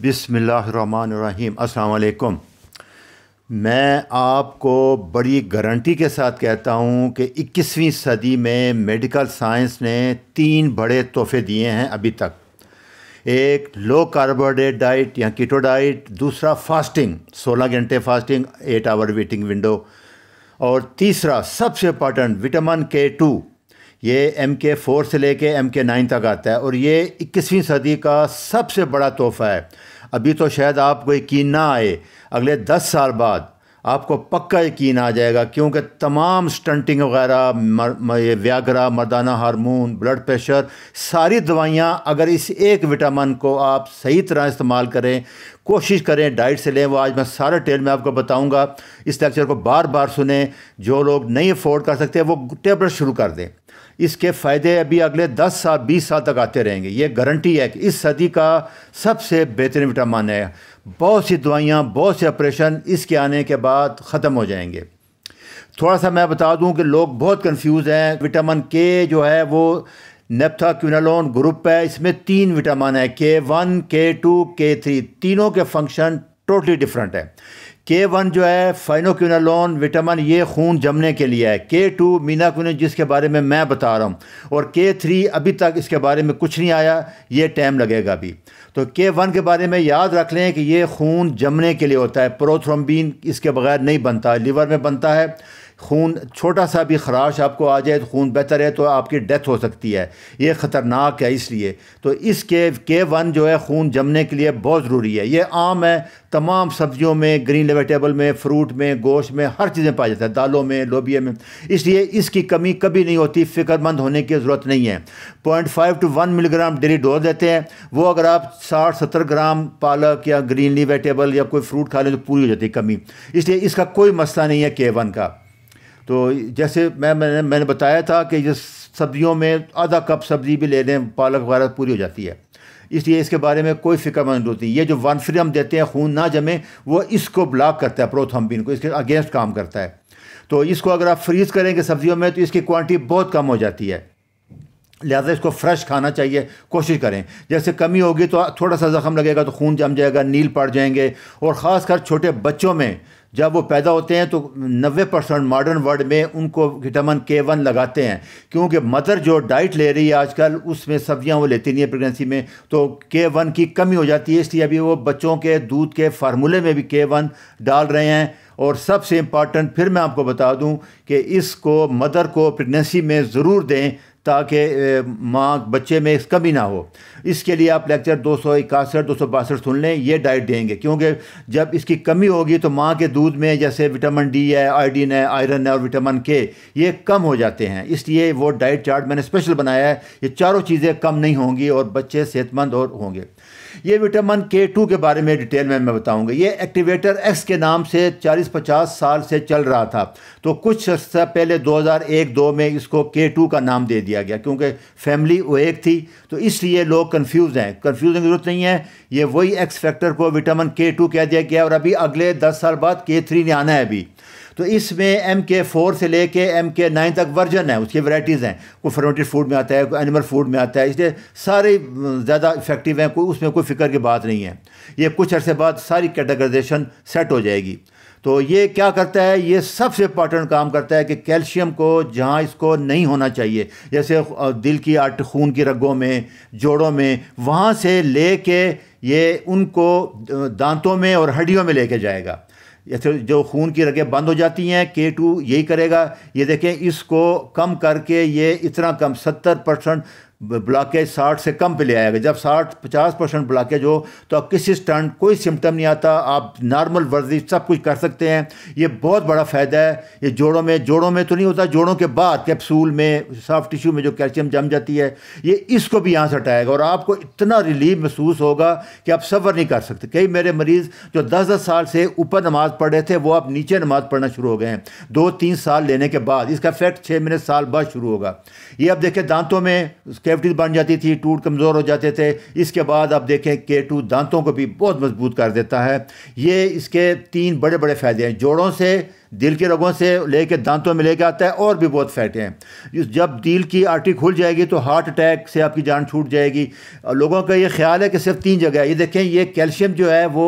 बिसमीम् अलकुम मैं आपको बड़ी गारंटी के साथ कहता हूँ कि 21वीं सदी में मेडिकल साइंस ने तीन बड़े तोहफे दिए हैं अभी तक एक लो कार्बोहाइड्रेट डाइट या कीटो डाइट दूसरा फास्टिंग 16 घंटे फास्टिंग 8 आवर वेटिंग विंडो और तीसरा सबसे इम्पॉर्टेंट विटामिन के टू ये एम के फ़ोर से लेके एम के नाइन तक आता है और ये इक्कीसवीं सदी का सबसे बड़ा तोहफ़ा है अभी तो शायद आपको यकीन ना आए अगले दस साल बाद आपको पक्का यकीन आ जाएगा क्योंकि तमाम स्टंटिंग वगैरह ये व्यागरा मर्दाना हार्मोन ब्लड प्रेशर सारी दवाइयाँ अगर इस एक विटामिन को आप सही तरह इस्तेमाल करें कोशिश करें डाइट से लें वो आज मैं सारा टेल में आपको बताऊंगा इस लेक्चर को बार बार सुने जो लोग नहीं अफोर्ड कर सकते वो टेबलेट शुरू कर दें इसके फ़ायदे अभी अगले 10 साल 20 साल तक आते रहेंगे ये गारंटी है कि इस सदी का सबसे बेहतरीन विटामिन है बहुत सी दवाइयाँ बहुत से ऑपरेशन इसके आने के बाद ख़त्म हो जाएंगे थोड़ा सा मैं बता दूं कि लोग बहुत कंफ्यूज हैं विटामिन के जो है वो नेपथा क्यूनालोन ग्रुप है इसमें तीन विटामिन है के वन के टू के थ्री तीनों के फंक्शन टोटली डिफरेंट है के वन जो है फाइनोक्यूनालोन विटामिन ये खून जमने के लिए है के टू क्यून जिसके बारे में मैं बता रहा हूँ और के थ्री अभी तक इसके बारे में कुछ नहीं आया ये टाइम लगेगा अभी तो के वन के बारे में याद रख लें कि ये खून जमने के लिए होता है प्रोथ्रोम्बिन इसके बगैर नहीं बनता है लीवर में बनता है खून छोटा सा भी खराश आपको आ जाए तो खून बेहतर है तो आपकी डेथ हो सकती है ये ख़तरनाक है इसलिए तो इस के के वन जो है खून जमने के लिए बहुत ज़रूरी है ये आम है तमाम सब्जियों में ग्रीन वेजिटेबल में फ्रूट में गोश्त में हर चीज़ें पाया जाता है दालों में लोबिया में इसलिए इसकी कमी कभी नहीं होती फ़िक्रमंद होने की ज़रूरत नहीं है point five two one milligram daily dose देते हैं वो अगर आप साठ सत्तर ग्राम पालक या ग्रीन वेजिटेबल या कोई फ्रूट खा लें तो पूरी हो जाती है कमी इसलिए इसका कोई मसला नहीं है के वन का तो जैसे मैं मैंने मैंने बताया था कि जिस सब्जियों में आधा कप सब्ज़ी भी ले लें पालक वगैरह पूरी हो जाती है इसलिए इसके बारे में कोई फिक्रमंद होती ये जो फ्री हम देते हैं खून ना जमे वो इसको ब्लॉक करता है प्रोथम्बिन को इसके अगेंस्ट काम करता है तो इसको अगर आप फ्रीज़ करेंगे सब्जियों में तो इसकी क्वान्टी बहुत कम हो जाती है लिहाजा इसको फ्रेश खाना चाहिए कोशिश करें जैसे कमी होगी तो थोड़ा सा ज़ख़म लगेगा तो खून जम जाएगा नील पड़ जाएंगे और ख़ासकर छोटे बच्चों में जब वो पैदा होते हैं तो 90 परसेंट मॉडर्न वर्ल्ड में उनको विटामिन के वन लगाते हैं क्योंकि मदर जो डाइट ले रही है आजकल उसमें सब्जियां वो लेती नहीं है प्रेगनेंसी में तो के वन की कमी हो जाती है इसलिए अभी वो बच्चों के दूध के फार्मूले में भी के वन डाल रहे हैं और सबसे इम्पॉर्टेंट फिर मैं आपको बता दूँ कि इसको मदर को प्रेगनेंसी में ज़रूर दें ताकि माँ बच्चे में इस कमी ना हो इसके लिए आप लेक्चर दो सौ इकासठ दो सौ बासठ सुन लें यह डाइट देंगे क्योंकि जब इसकी कमी होगी तो माँ के दूध में जैसे विटामिन डी है आयोडीन है आयरन है और विटामिन के ये कम हो जाते हैं इसलिए वो डाइट चार्ट मैंने स्पेशल बनाया है ये चारों चीज़ें कम नहीं होंगी और बच्चे सेहतमंद और होंगे ये विटामिन के टू के बारे में डिटेल में मैं बताऊंगा ये एक्टिवेटर एक्स के नाम से 40-50 साल से चल रहा था तो कुछ अर्सा पहले 2001-2 में इसको के टू का नाम दे दिया गया क्योंकि फैमिली वो एक थी तो इसलिए लोग कन्फ्यूज़ हैं कन्फ्यूजन की जरूरत नहीं है ये वही एक्स फैक्टर को विटामिन के टू कह दिया गया और अभी अगले दस साल बाद के थ्री ने आना है अभी तो इसमें एम के फोर से ले कर एम के नाइन तक वर्जन है उसकी वैराइटीज़ हैं कोई फर्मेटेड फूड में आता है कोई एनिमल फूड में आता है इसलिए सारे ज़्यादा इफेक्टिव हैं कोई उसमें कोई फिक्र की बात नहीं है ये कुछ अर्से बाद सारी कैटेगराइजेशन सेट हो जाएगी तो ये क्या करता है ये सबसे इंपॉर्टेंट काम करता है कि कैल्शियम को जहाँ इसको नहीं होना चाहिए जैसे दिल की आट खून की रगों में जोड़ों में वहाँ से ले के ये उनको दांतों में और हड्डियों में लेके जाएगा जैसे जो खून की रगें बंद हो जाती हैं के टू यही करेगा ये देखें इसको कम करके ये इतना कम सत्तर परसेंट ब्लॉकेज 60 से कम पे ले आएगा जब 60 50 परसेंट ब्लॉकेज हो तो आप किसी स्टंट कोई सिम्टम नहीं आता आप नॉर्मल वर्जिश सब कुछ कर सकते हैं ये बहुत बड़ा फ़ायदा है ये जोड़ों में जोड़ों में तो नहीं होता जोड़ों के बाद कैप्सूल में सॉफ्ट टिश्यू में जो कैल्शियम जम जाती है ये इसको भी यहाँ से हटाएगा और आपको इतना रिलीफ महसूस होगा कि आप सफ़र नहीं कर सकते कई मेरे मरीज़ जो दस दस साल से ऊपर नमाज़ पढ़ रहे थे वो आप नीचे नमाज़ पढ़ना शुरू हो गए हैं दो तीन साल लेने के बाद इसका इफेक्ट छः महीने साल बाद शुरू होगा ये अब देखें दांतों में उसके कैविटीज़ बन जाती थी टूट कमज़ोर हो जाते थे इसके बाद आप देखें के टू दांतों को भी बहुत मजबूत कर देता है ये इसके तीन बड़े बड़े फ़ायदे हैं जोड़ों से दिल के रगों से लेके दांतों में लेके आता है और भी बहुत फैटे हैं जब दिल की आर्टरी खुल जाएगी तो हार्ट अटैक से आपकी जान छूट जाएगी लोगों का ये ख्याल है कि सिर्फ तीन जगह है ये देखें ये कैल्शियम जो है वो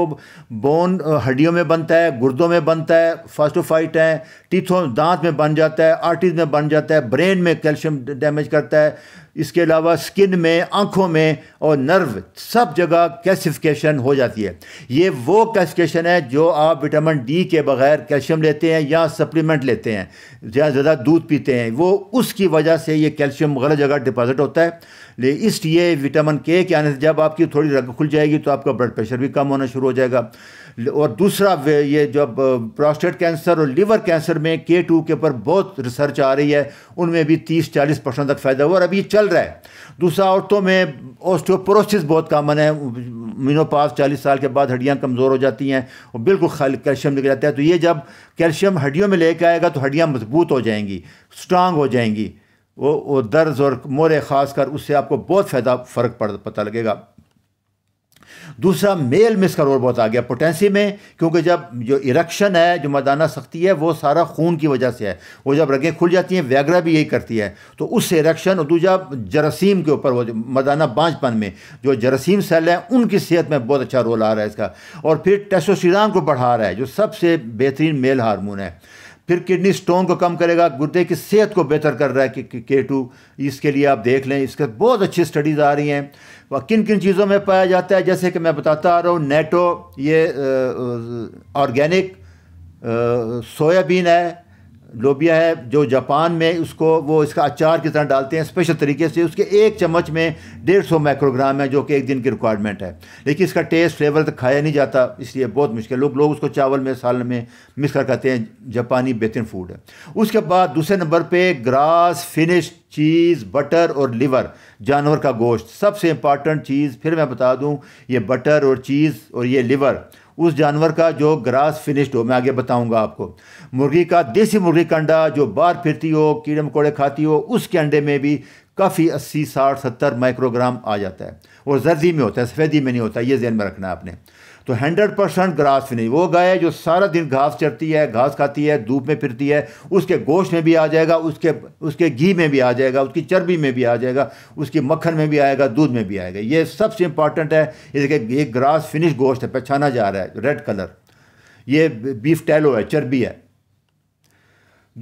बोन हड्डियों में बनता है गुर्दों में बनता है फास्टोफाइट है टीथों दांत में बन जाता है आर्टीज में बन जाता है ब्रेन में कैल्शियम डैमेज करता है इसके अलावा स्किन में आँखों में और नर्व सब जगह कैसिफिकेशन हो जाती है ये वो कैल्सिफिकेशन है जो आप विटामिन डी के बगैर कैल्शियम लेते हैं या सप्लीमेंट लेते हैं या ज़्यादा दूध पीते हैं वो उसकी वजह से ये कैल्शियम गलत जगह डिपॉजिट होता है ले इसलिए विटामिन के के आने से जब आपकी थोड़ी रग खुल जाएगी तो आपका ब्लड प्रेशर भी कम होना शुरू हो जाएगा और दूसरा ये जब प्रोस्टेट कैंसर और लिवर कैंसर में के टू के ऊपर बहुत रिसर्च आ रही है उनमें भी तीस चालीस परसेंट तक फ़ायदा हुआ और अभी चल रहा है दूसरा औरतों में ऑस्टियोपोरोसिस बहुत कामन है मीनोपास चालीस साल के बाद हड्डियाँ कमज़ोर हो जाती हैं और बिल्कुल खाली कैल्शियम निकल जाता है तो ये जब कैल्शियम हड्डियों में लेके आएगा तो हड्डियाँ मजबूत हो जाएंगी स्ट्रांग हो जाएंगी वो, वो दर्द और मोरे ख़ास कर उससे आपको बहुत फ़ायदा फ़र्क पड़ पता लगेगा दूसरा मेल में इसका रोल बहुत आ गया पोटेंसी में क्योंकि जब जो इरेक्शन है जो मदाना सख्ती है वो सारा खून की वजह से है वो जब रगें खुल जाती हैं व्याग्रा भी यही करती है तो उससे इरेक्शन और दूसरा जरासीम के ऊपर वो मदाना बाँझपन में जो जरासीम सेल हैं उनकी सेहत में बहुत अच्छा रोल आ रहा है इसका और फिर टेस्टोस्टेरॉन को बढ़ा रहा है जो सबसे बेहतरीन मेल हारमोन है फिर किडनी स्टोन को कम करेगा गुर्दे की सेहत को बेहतर कर रहा है कि के टू इसके लिए आप देख लें इसके बहुत अच्छी स्टडीज़ आ रही हैं और किन किन चीज़ों में पाया जाता है जैसे कि मैं बताता आ रहा हूँ नेटो ये ऑर्गेनिक सोयाबीन है लोबिया है जो जापान में उसको वो इसका अचार की तरह डालते हैं स्पेशल तरीके से उसके एक चम्मच में डेढ़ सौ माइक्रोग्राम है जो कि एक दिन की रिक्वायरमेंट है लेकिन इसका टेस्ट फ्लेवर तो खाया नहीं जाता इसलिए बहुत मुश्किल लोग लोग उसको चावल में साल में मिक्स कर कहते हैं जापानी बेहतरीन फूड है उसके बाद दूसरे नंबर पर ग्रास फिनिश चीज़ बटर और लिवर जानवर का गोश्त सबसे इंपॉर्टेंट चीज़ फिर मैं बता दूँ ये बटर और चीज़ और ये लिवर उस जानवर का जो ग्रास फिनिश्ड हो मैं आगे बताऊंगा आपको मुर्गी का देसी मुर्गी का अंडा जो बाहर फिरती हो कीड़े मकोड़े खाती हो उसके अंडे में भी काफ़ी अस्सी साठ सत्तर माइक्रोग्राम आ जाता है और जर्दी में होता है सफ़ेदी में नहीं होता ये जहन में रखना है आपने तो हंड्रेड परसेंट ग्रास फिनिश वो गाय जो सारा दिन घास चरती है घास खाती है धूप में फिरती है उसके गोश्त में भी आ जाएगा उसके उसके घी में भी आ जाएगा उसकी चर्बी में भी आ जाएगा उसकी मक्खन में भी आएगा दूध में भी आएगा ये सबसे इंपॉर्टेंट है इसके ये ग्रास फिनिश गोश्त है पहचाना जा रहा है रेड कलर ये बीफ टैलो है चर्बी है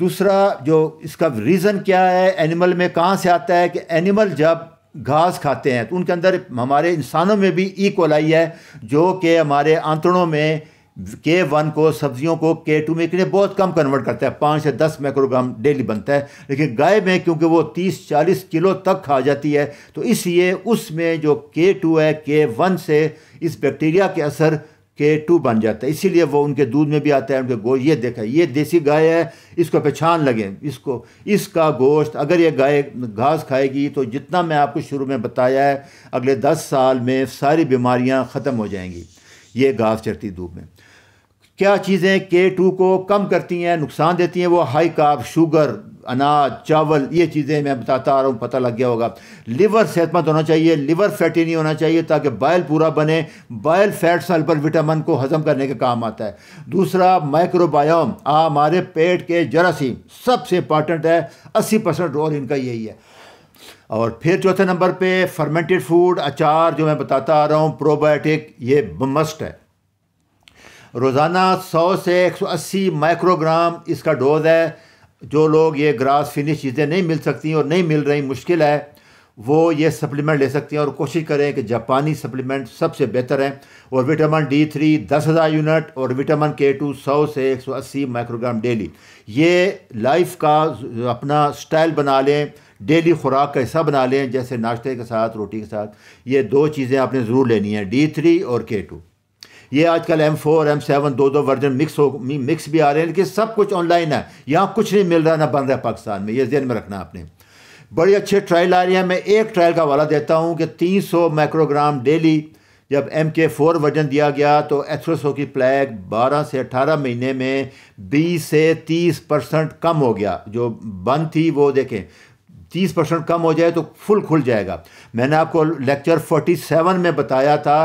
दूसरा जो इसका रीज़न क्या है एनिमल में कहाँ से आता है कि एनिमल जब घास खाते हैं तो उनके अंदर हमारे इंसानों में भी ई कोलाई है जो कि हमारे आंतड़ों में के वन को सब्जियों को के टू में के बहुत कम कन्वर्ट करता है पाँच से दस माइक्रोग्राम डेली बनता है लेकिन गाय में क्योंकि वो तीस चालीस किलो तक खा जाती है तो इसलिए उसमें जो के टू है के वन से इस बैक्टीरिया के असर के टू बन जाता है इसीलिए वो उनके दूध में भी आता है उनके गोश्त ये देखा ये देसी गाय है इसको पहचान लगे इसको इसका गोश्त अगर ये गाय घास खाएगी तो जितना मैं आपको शुरू में बताया है अगले दस साल में सारी बीमारियाँ ख़त्म हो जाएंगी ये घास चरती दूध में क्या चीज़ें के टू को कम करती हैं नुकसान देती हैं वो हाई काप शुगर अनाज चावल ये चीज़ें मैं बताता आ रहा हूँ पता लग गया होगा लिवर सेहतमंद होना चाहिए लिवर फैटी नहीं होना चाहिए ताकि बायल पूरा बने बायल फैट सल्फर विटामिन को हज़म करने के काम आता है दूसरा माइक्रोबायोम हमारे पेट के जरासीम सबसे इंपॉर्टेंट है अस्सी परसेंट रोल इनका यही है और फिर चौथे नंबर पे फर्मेंटेड फूड अचार जो मैं बताता आ रहा हूँ प्रोबायोटिक ये मस्ट है रोज़ाना 100 से 180 माइक्रोग्राम इसका डोज है जो लोग ये ग्रास फिनिश चीज़ें नहीं मिल सकती और नहीं मिल रही मुश्किल है वो ये सप्लीमेंट ले सकती हैं और कोशिश करें कि जापानी सप्लीमेंट सबसे बेहतर हैं और विटामिन डी थ्री दस हज़ार यूनिट और विटामिन के टू सौ से एक सौ अस्सी माइक्रोग्राम डेली ये लाइफ का अपना स्टाइल बना लें डेली खुराक का हिस्सा बना लें जैसे नाश्ते के साथ रोटी के साथ ये दो चीज़ें आपने ज़रूर लेनी है डी थ्री और के टू ये आजकल एम फोर एम सेवन दो दो वर्जन मिक्स हो मिक्स भी आ रहे हैं लेकिन सब कुछ ऑनलाइन है यहाँ कुछ नहीं मिल रहा ना बन रहा है पाकिस्तान में ये जहन में रखना आपने बड़ी अच्छे ट्रायल आ रही है मैं एक ट्रायल का वाला देता हूँ कि तीन सौ माइक्रोग्राम डेली जब एम के फोर वर्जन दिया गया तो एथ्रोसो की प्लेग 12 से 18 महीने में 20 से 30 परसेंट कम हो गया जो बंद थी वो देखें 30 परसेंट कम हो जाए तो फुल खुल जाएगा मैंने आपको लेक्चर 47 में बताया था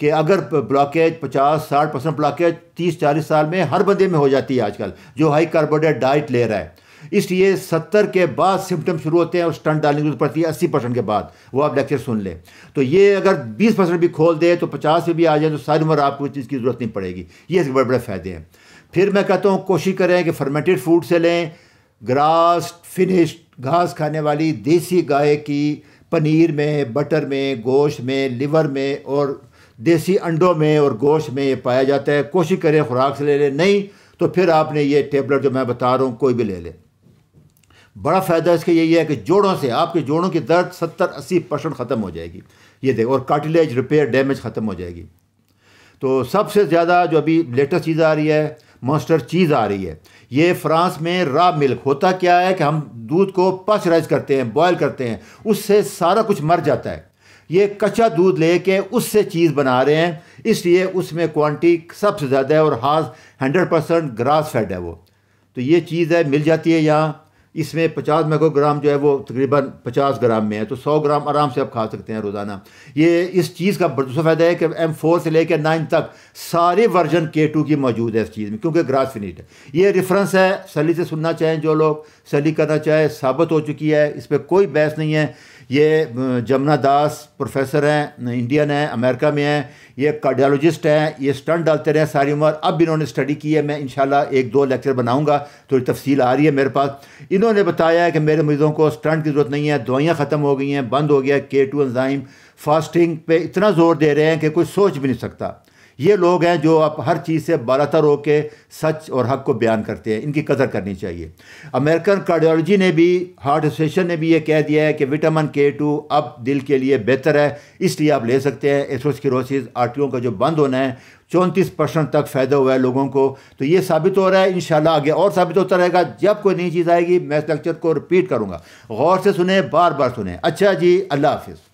कि अगर ब्लॉकेज 50 60 परसेंट ब्लॉकेज 30 40 साल में हर बंदे में हो जाती है आजकल जो हाई कार्बोहाइड्रेट डाइट ले रहा है इसलिए सत्तर के बाद सिम्टम शुरू होते हैं और स्टंट डालने की जरूरत पड़ती है अस्सी परसेंट के बाद वो आप लेक्चर सुन लें तो ये अगर बीस परसेंट भी खोल दे तो पचास में भी आ जाए तो सारी उम्र आपको इस चीज़ की ज़रूरत नहीं पड़ेगी ये इसके बड़े बड़े फ़ायदे हैं फिर मैं कहता हूँ कोशिश करें कि फर्मेंटेड फूड से लें ग्रास फिनिश्ड घास खाने वाली देसी गाय की पनीर में बटर में गोश्त में लिवर में और देसी अंडों में और गोश्त में ये पाया जाता है कोशिश करें खुराक से ले लें नहीं तो फिर आपने ये टेबलेट जो मैं बता रहा हूँ कोई भी ले लें बड़ा फ़ायदा इसका यही है कि जोड़ों से आपके जोड़ों की दर्द सत्तर अस्सी परसेंट ख़त्म हो जाएगी ये देखो और कार्टिलेज रिपेयर डैमेज ख़त्म हो जाएगी तो सबसे ज़्यादा जो अभी लेटेस्ट चीज़ आ रही है मॉन्स्टर चीज़ आ रही है ये फ्रांस में रा मिल्क होता क्या है कि हम दूध को पस्चराइज करते हैं बॉयल करते हैं उससे सारा कुछ मर जाता है ये कच्चा दूध लेके उससे चीज़ बना रहे हैं इसलिए उसमें क्वांटिटी सबसे ज़्यादा है और हाथ हंड्रेड परसेंट ग्रास फैट है वो तो ये चीज़ है मिल जाती है यहाँ इसमें पचास माइक्रोग्राम जो है वो तकरीबन पचास ग्राम में है तो सौ ग्राम आराम से आप खा सकते हैं रोज़ाना ये इस चीज़ का दूसरा फ़ायदा है कि एम फोर से लेकर नाइन तक सारे वर्जन के टू की मौजूद है इस चीज़ में क्योंकि ग्रास फिनिट है ये रेफरेंस है सली से सुनना चाहें जो लोग सली करना चाहें साबित हो चुकी है इस पर कोई बहस नहीं है ये जमुना दास प्रोफेसर हैं इंडियन हैं अमेरिका में हैं ये कार्डियोलॉजिस्ट हैं ये स्टंट डालते रहे सारी उम्र अब भी इन्होंने स्टडी की है मैं इन एक दो लेक्चर बनाऊँगा थोड़ी तफसील आ रही है मेरे पास इन्होंने बताया कि मेरे मरीज़ों को स्टंट की ज़रूरत नहीं है दवाइयाँ ख़त्म हो गई हैं बंद हो गया के टू एनजाइम फास्टिंग पे इतना ज़ोर दे रहे हैं कि कोई सोच भी नहीं सकता ये लोग हैं जो अब हर चीज़ से बालतर होकर सच और हक को बयान करते हैं इनकी कदर करनी चाहिए अमेरिकन कार्डियोलॉजी ने भी हार्ट एसोसिएशन ने भी ये कह दिया है कि विटामिन के टू अब दिल के लिए बेहतर है इसलिए आप ले सकते हैं एसोस्किरोसिस आर्टियों का जो बंद होना है चौंतीस परसेंट तक फ़ायदा हुआ है लोगों को तो ये साबित हो रहा है इन आगे और साबित होता रहेगा जब कोई नई चीज़ आएगी मैं इस लेक्चर को रिपीट करूँगा गौर से सुने बार बार सुने अच्छा जी अल्लाह हाफिज़